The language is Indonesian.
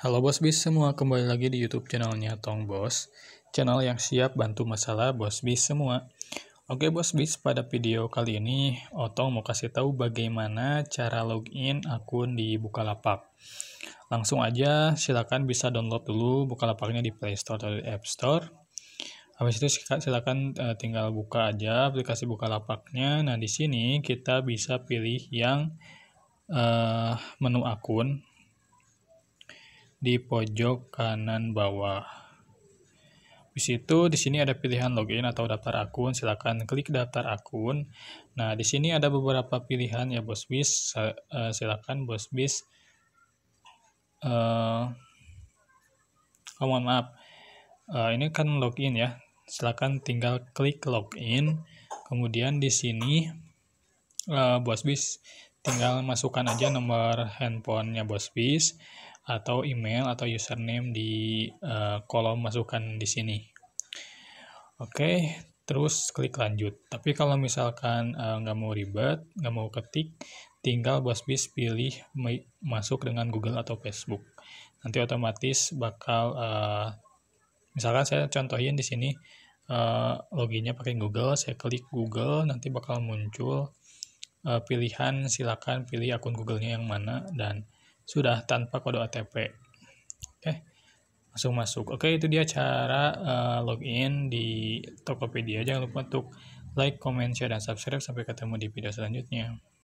Halo Bos Bis semua, kembali lagi di YouTube channelnya Tong Bos, channel yang siap bantu masalah Bos Bis semua. Oke Bos Bis, pada video kali ini Otong mau kasih tahu bagaimana cara login akun di Bukalapak. Langsung aja silakan bisa download dulu Bukalapaknya di Play Store atau di App Store. Habis itu silakan eh, tinggal buka aja aplikasi Bukalapaknya. Nah, di sini kita bisa pilih yang eh, menu akun di pojok kanan bawah. Di situ, di sini ada pilihan login atau daftar akun. Silakan klik daftar akun. Nah, di sini ada beberapa pilihan ya, Bos Bis. Eh, silakan Bos Bis. Uh, oh, mohon maaf. Uh, ini kan login ya. Silakan tinggal klik login. Kemudian di sini uh, Bos Bis tinggal masukkan aja nomor handphonenya Bos Bis atau email atau username di uh, kolom masukan di sini. Oke, okay, terus klik lanjut. Tapi kalau misalkan uh, nggak mau ribet, nggak mau ketik, tinggal bos bis pilih masuk dengan Google atau Facebook. Nanti otomatis bakal, uh, misalkan saya contohin di sini uh, loginnya pakai Google, saya klik Google, nanti bakal muncul uh, pilihan silakan pilih akun Google-nya yang mana dan sudah tanpa kode OTP. Oke, langsung masuk. Oke, itu dia cara uh, login di Tokopedia. Jangan lupa untuk like, comment, share, dan subscribe. Sampai ketemu di video selanjutnya.